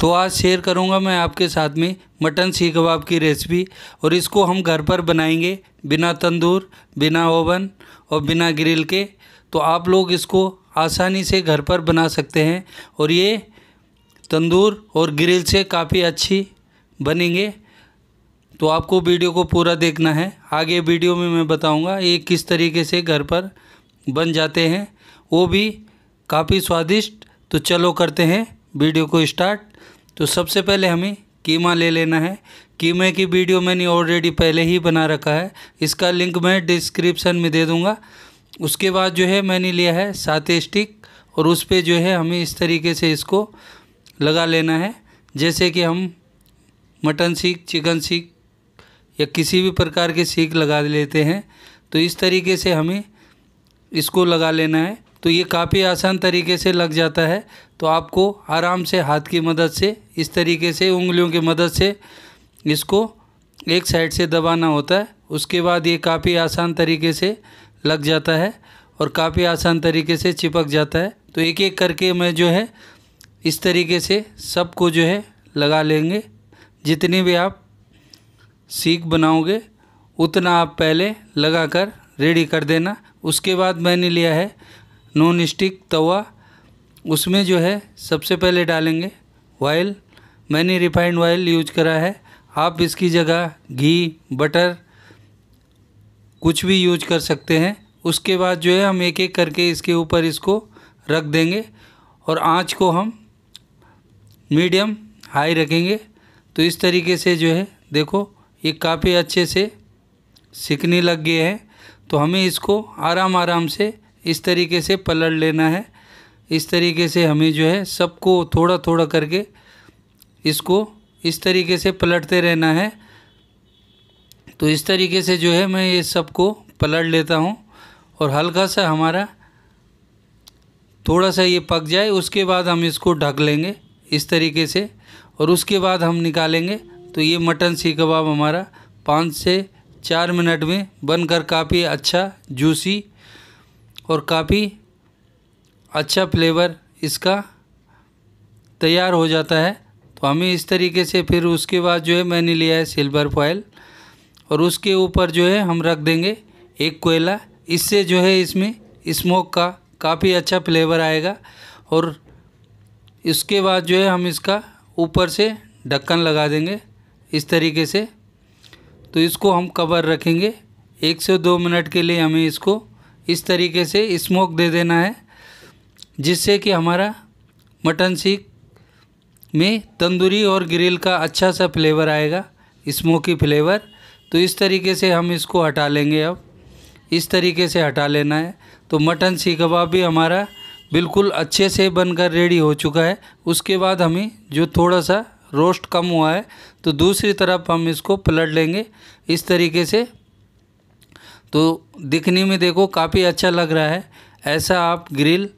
तो आज शेयर करूंगा मैं आपके साथ में मटन सीख कबाब की रेसिपी और इसको हम घर पर बनाएंगे बिना तंदूर बिना ओवन और बिना ग्रिल के तो आप लोग इसको आसानी से घर पर बना सकते हैं और ये तंदूर और ग्रिल से काफ़ी अच्छी बनेंगे तो आपको वीडियो को पूरा देखना है आगे वीडियो में मैं बताऊंगा ये किस तरीके से घर पर बन जाते हैं वो भी काफ़ी स्वादिष्ट तो चलो करते हैं वीडियो को स्टार्ट तो सबसे पहले हमें कीमा ले लेना है कीमे की वीडियो मैंने ऑलरेडी पहले ही बना रखा है इसका लिंक मैं डिस्क्रिप्शन में दे दूंगा उसके बाद जो है मैंने लिया है सात स्टिक और उस पर जो है हमें इस तरीके से इसको लगा लेना है जैसे कि हम मटन सीख चिकन सीख या किसी भी प्रकार के सीख लगा लेते हैं तो इस तरीके से हमें इसको लगा लेना है तो ये काफ़ी आसान तरीके से लग जाता है तो आपको आराम से हाथ की मदद से इस तरीके से उंगलियों की मदद से इसको एक साइड से दबाना होता है उसके बाद ये काफ़ी आसान तरीके से लग जाता है और काफ़ी आसान तरीके से चिपक जाता है तो एक एक करके मैं जो है इस तरीके से सबको जो है लगा लेंगे जितनी भी आप सीख बनाओगे उतना आप पहले लगा कर रेडी कर देना उसके बाद मैंने लिया है नॉन स्टिक तवा उसमें जो है सबसे पहले डालेंगे ऑयल मैंने रिफाइंड ऑयल यूज करा है आप इसकी जगह घी बटर कुछ भी यूज कर सकते हैं उसके बाद जो है हम एक एक करके इसके ऊपर इसको रख देंगे और आंच को हम मीडियम हाई रखेंगे तो इस तरीके से जो है देखो ये काफ़ी अच्छे से सिकने लग गए हैं तो हमें इसको आराम आराम से इस तरीके से पलट लेना है इस तरीके से हमें जो है सबको थोड़ा थोड़ा करके इसको इस तरीके से पलटते रहना है तो इस तरीके से जो है मैं ये सबको पलट लेता हूँ और हल्का सा हमारा थोड़ा सा ये पक जाए उसके बाद हम इसको ढक लेंगे इस तरीके से और उसके बाद हम निकालेंगे तो ये मटन सी कबाब हमारा पाँच से चार मिनट में बनकर काफ़ी अच्छा जूसी और काफ़ी अच्छा फ्लेवर इसका तैयार हो जाता है तो हमें इस तरीके से फिर उसके बाद जो है मैंने लिया है सिल्वर फॉयल और उसके ऊपर जो है हम रख देंगे एक कोयला इससे जो है इसमें स्मोक का काफ़ी अच्छा फ्लेवर आएगा और इसके बाद जो है हम इसका ऊपर से ढक्कन लगा देंगे इस तरीके से तो इसको हम कवर रखेंगे एक से दो मिनट के लिए हमें इसको इस तरीके से स्मोक दे देना है जिससे कि हमारा मटन सीख में तंदूरी और ग्रिल का अच्छा सा फ्लेवर आएगा स्मोकी फ्लेवर तो इस तरीके से हम इसको हटा लेंगे अब इस तरीके से हटा लेना है तो मटन सीख कबाब भी हमारा बिल्कुल अच्छे से बनकर रेडी हो चुका है उसके बाद हमें जो थोड़ा सा रोस्ट कम हुआ है तो दूसरी तरफ हम इसको पलट लेंगे इस तरीके से तो दिखने में देखो काफ़ी अच्छा लग रहा है ऐसा आप ग्रिल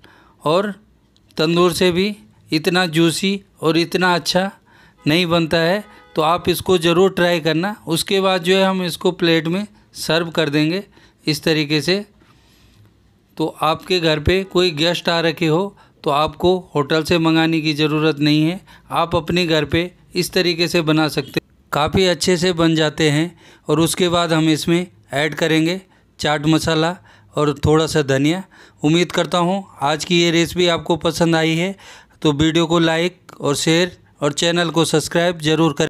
और तंदूर से भी इतना जूसी और इतना अच्छा नहीं बनता है तो आप इसको ज़रूर ट्राई करना उसके बाद जो है हम इसको प्लेट में सर्व कर देंगे इस तरीके से तो आपके घर पे कोई गेस्ट आ रखे हो तो आपको होटल से मंगाने की ज़रूरत नहीं है आप अपने घर पे इस तरीके से बना सकते काफ़ी अच्छे से बन जाते हैं और उसके बाद हम इसमें ऐड करेंगे चाट मसाला और थोड़ा सा धनिया उम्मीद करता हूँ आज की ये रेसिपी आपको पसंद आई है तो वीडियो को लाइक और शेयर और चैनल को सब्सक्राइब ज़रूर करें